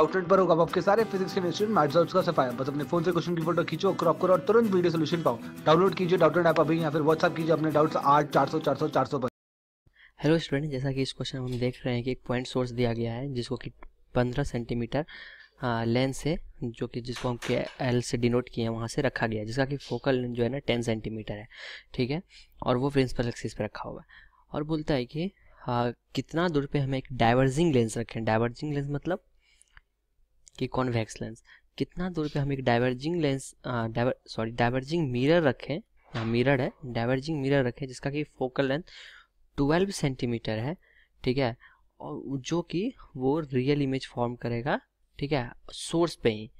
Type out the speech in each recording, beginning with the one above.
outlet पर होगा आपके सारे फिजिक्स केमिस्ट्री मैथ्स और उसका सफाया बस अपने फोन से क्वेश्चन की फोटो खींचो क्रॉप करो और तुरंत वीडियो सोल्यूशन पाओ डाउनलोड कीजिए डाउटलेट ऐप अभी या फिर व्हाट्सअप कीजिए अपने डाउट्स आठ चार सौ चार सौ चार सौ पर हेलो स्टूडेंट जैसा कि इस क्वेश्चन में हम देख रहे हैं कि एक पॉइंट सोर्स दिया गया है जिसको कि पंद्रह सेंटीमीटर लेंस से जो कि जिसको हम के एल से डिनोट किए हैं वहाँ से रखा गया है जिसका कि फोकल लेंथ जो है ना टेन सेंटीमीटर है ठीक है और वो प्रिंसिपल एक्सिस पर रखा हुआ है और बोलता है कि आ, कितना दूर पे हमें एक डाइवर्जिंग लेंस रखें डाइवर्जिंग लेंस मतलब कि कॉन्वेक्स लेंस कितना दूर पे हम एक diverging lens diver sorry diverging mirror रखें यहाँ मिरर है डाइवर्जिंग मिरर रखें जिसका कि फोकल लेंथ ट्वेल्व सेंटीमीटर है ठीक है और जो कि वो रियल इमेज फॉर्म करेगा ठीक है सोर्स पे ही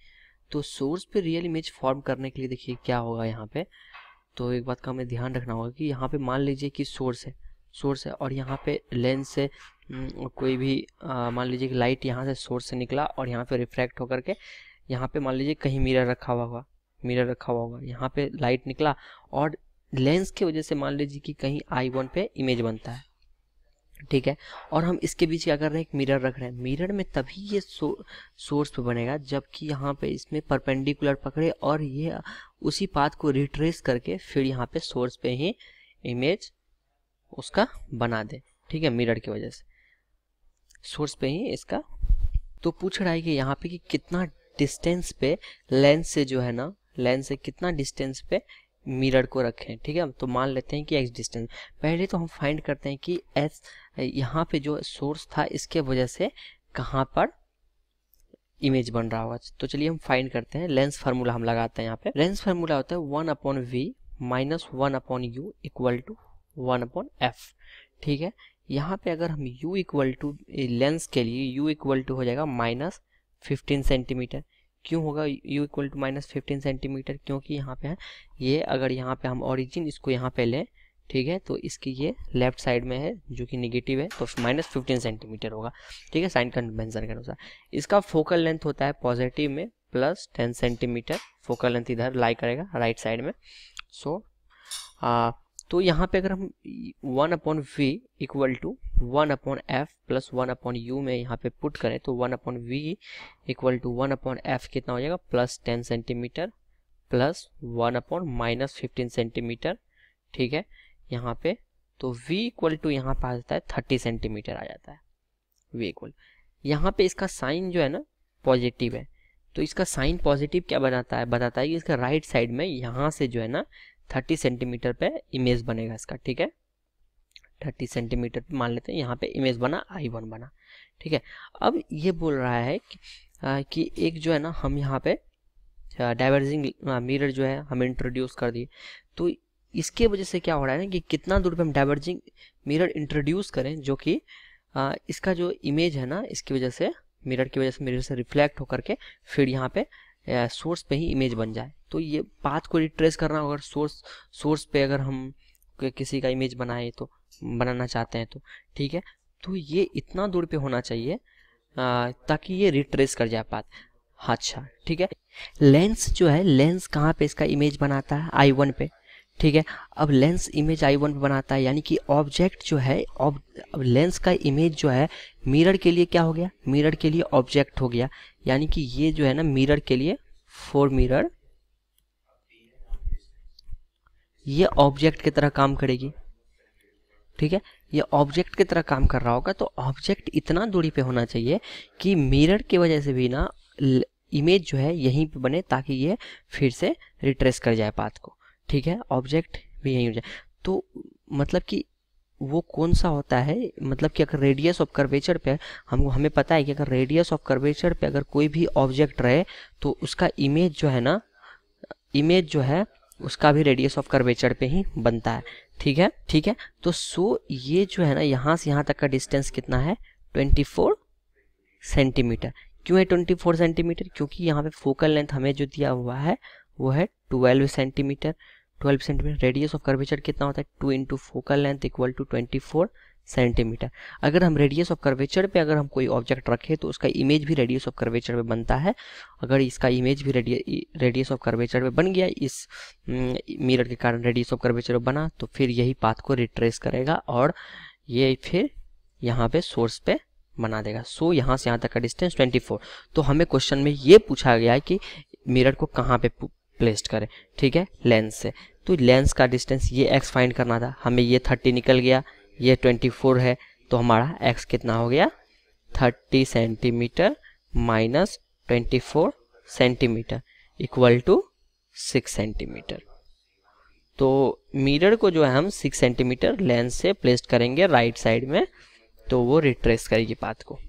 तो सोर्स पे रियल इमेज फॉर्म करने के लिए देखिए क्या होगा यहाँ पे तो एक बात का हमें ध्यान रखना होगा कि यहाँ पे मान लीजिए कि सोर्स है सोर्स है और यहाँ पे लेंस है हम्म, कोई भी मान लीजिए कि लाइट यहाँ से सोर्स से निकला और यहाँ पे रिफ्रैक्ट होकर के यहाँ पे मान लीजिए कहीं मिरर रखा हुआ होगा मिरर रखा हुआ होगा यहाँ पे लाइट निकला और लेंस की वजह से मान लीजिए कि कहीं आई वन पे इमेज बनता है ठीक है और हम इसके बीच क्या कर रहे हैं एक मिरर रख रहे हैं मिरर में तभी ये सो, सोर्स पे बनेगा जबकि यहाँ पे इसमें परपेंडिकुलर पकड़े और ये उसी पाथ को रिट्रेस करके फिर यहाँ पे सोर्स पे ही इमेज उसका बना दे ठीक है मिरर की वजह से सोर्स पे ही इसका तो पूछ रहा है कि यहाँ पे कि कितना डिस्टेंस पे लेंस से जो है ना लेंस से कितना डिस्टेंस पे मिरर को रखें ठीक है तो मान लेते हैं कि एक्स डिस्टेंस पहले तो हम फाइंड करते हैं कि एस यहाँ पे जो सोर्स था इसके वजह से कहाँ पर इमेज बन रहा होगा तो चलिए हम फाइंड करते हैं लेंस फार्मूला हम लगाते हैं यहाँ पे लेंस फार्मूला होता है one upon V minus one upon U equal to one upon F ठीक है यहाँ पे अगर हम u इक्वल टू लेंस के लिए u इक्वल टू हो जाएगा माइनस फिफ्टीन सेंटीमीटर क्यों होगा u equal to minus fifteen centimetre क्योंकि यहाँ पे है ये अगर यहाँ पे हम ओरिजिन इसको यहाँ पे लें ठीक है तो इसकी ये लेफ्ट साइड में है जो कि निगेटिव है तो माइनस फिफ्टीन सेंटीमीटर होगा ठीक है साइन कन्वेंसन के अनुसार इसका फोकल लेंथ होता है पॉजिटिव में plus ten centimetre focal length इधर लाई करेगा राइट साइड में सो so, तो यहाँ पे अगर हम one upon V equal to one upon F plus one upon U में यहाँ पे पुट करें तो one upon V equal to one upon F कितना हो जाएगा plus ten centimetre plus one upon minus fifteen centimetre ठीक है यहाँ पे तो v इक्वल टू यहाँ पे आ जाता है थर्टी सेंटीमीटर आ जाता है v इक्वल यहाँ पे इसका साइन जो है ना पॉजिटिव है तो इसका साइन पॉजिटिव क्या बनाता है बताता है कि इसका राइट साइड में यहाँ से जो है ना 30 सेंटीमीटर पे इमेज बनेगा इसका ठीक है 30 सेंटीमीटर पे मान लेते हैं यहाँ पे इमेज बना आई वन बना ठीक है अब ये बोल रहा है कि, आ, कि एक जो है ना हम यहाँ पे डाइवर्जिंग मिरर जो है हम इंट्रोड्यूस कर दिए तो इसके वजह से क्या हो रहा है ना कि कितना दूर पे हम डाइवर्जिंग मिरर इंट्रोड्यूस करें जो कि आ, इसका जो इमेज है ना इसकी वजह से मिरर की वजह से मिरर से रिफ्लेक्ट होकर के फिर यहाँ पे सोर्स पे ही इमेज बन जाए तो ये पाथ को रिट्रेस करना अगर सोर्स सोर्स पे अगर हम किसी का इमेज बनाए तो बनाना चाहते हैं तो ठीक है तो ये इतना दूर पे होना चाहिए ताकि ये रिट्रेस कर जाए पाथ अच्छा ठीक है लेंस जो है लेंस कहाँ पे इसका इमेज बनाता है आई वन पे ठीक है अब लेंस इमेज आई वन बनाता है यानी कि ऑब्जेक्ट जो है अब लेंस का इमेज जो है मिरर के लिए क्या हो गया मिरर के लिए ऑब्जेक्ट हो गया यानी कि ये जो है ना मिरर के लिए फोर मिरर ये ऑब्जेक्ट की तरह काम करेगी ठीक है ये ऑब्जेक्ट की तरह काम कर रहा होगा तो ऑब्जेक्ट इतना दूरी पे होना चाहिए कि मिरर की वजह से भी ना इमेज जो है यहीं पे बने ताकि ये फिर से रिट्रेस कर जाए पाथ को ठीक है ऑब्जेक्ट भी यहीं हो जाए तो मतलब कि वो कौन सा होता है मतलब कि अगर रेडियस ऑफ कर्वेचर पे हम हमें पता है कि अगर रेडियस ऑफ कर्वेचर पे अगर कोई भी ऑब्जेक्ट रहे तो उसका इमेज जो है ना इमेज जो है उसका भी रेडियस ऑफ कर्वेचर पे ही बनता है ठीक है ठीक है तो सो ये जो है ना यहाँ से यहाँ तक का डिस्टेंस कितना है 24 सेंटीमीटर क्यों है 24 सेंटीमीटर क्योंकि यहाँ पे फोकल लेंथ हमें जो दिया हुआ है वो है 12 centimetre 12 centimetre radius of curvature कितना होता है two into focal length equal to twenty four centimetre अगर हम रेडियस ऑफ कर्वेचर पे अगर हम कोई ऑब्जेक्ट रखें तो उसका इमेज भी रेडियस ऑफ कर्वेचर पे बनता है अगर इसका इमेज भी रेडियस ऑफ कर्वेचर पे बन गया इस मिरर हम्म, के कारण रेडियस ऑफ कर्वेचर पे बना तो फिर यही पाथ को रिट्रेस करेगा और ये फिर यहाँ पे सोर्स पे बना देगा सो so, यहाँ से यहाँ तक का डिस्टेंस ट्वेंटी तो हमें क्वेश्चन में ये पूछा गया है कि मिरर को कहाँ पे प्लेस्ड करें ठीक है लेंस से तो लेंस का डिस्टेंस ये एक्स फाइंड करना था हमें ये थर्टी निकल गया ये ट्वेंटी फोर है तो हमारा एक्स कितना हो गया thirty centimetre minus twenty four centimetre equal to six centimetre तो मिरर को जो है हम सिक्स सेंटीमीटर लेंस से प्लेस्ड करेंगे राइट साइड में तो वो रिट्रेस करेगी पाथ को